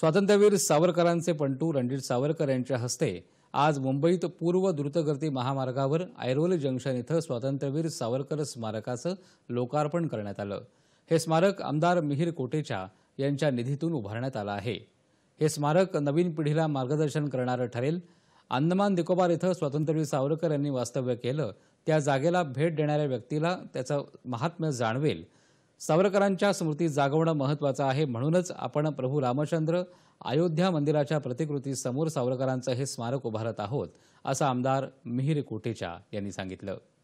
स्वातंत्र्यवीर सावरकरांचे पंटू रणजित सावरकर यांच्या हस्ते आज मुंबईत पूर्व द्रुतगर्ती महामार्गावर ऐरोली जंक्शन इथं स्वातंत्र्यवीर सावरकर स्मारकाचं लोकार्पण करण्यात आलं हे स्मारक आमदार मिहीर कोटेचा यांच्या निधीतून उभारण्यात आलं आहे हे स्मारक नवीन पिढीला मार्गदर्शन करणारं ठरेल अंदमान निकोबार इथं स्वातंत्र्यवीर सावरकर यांनी वास्तव्य केलं त्या जागेला भेट देणाऱ्या व्यक्तीला त्याचं महात्म्य जाणवेल सावरकरांच्या स्मृती जागवणं महत्वाचं आहे म्हणूनच आपण प्रभू रामचंद्र अयोध्या मंदिराच्या प्रतिकृतीसमोर सावरकरांचं हे स्मारक उभारत आहोत असं आमदार मिहीर कोटेचा यांनी सांगितलं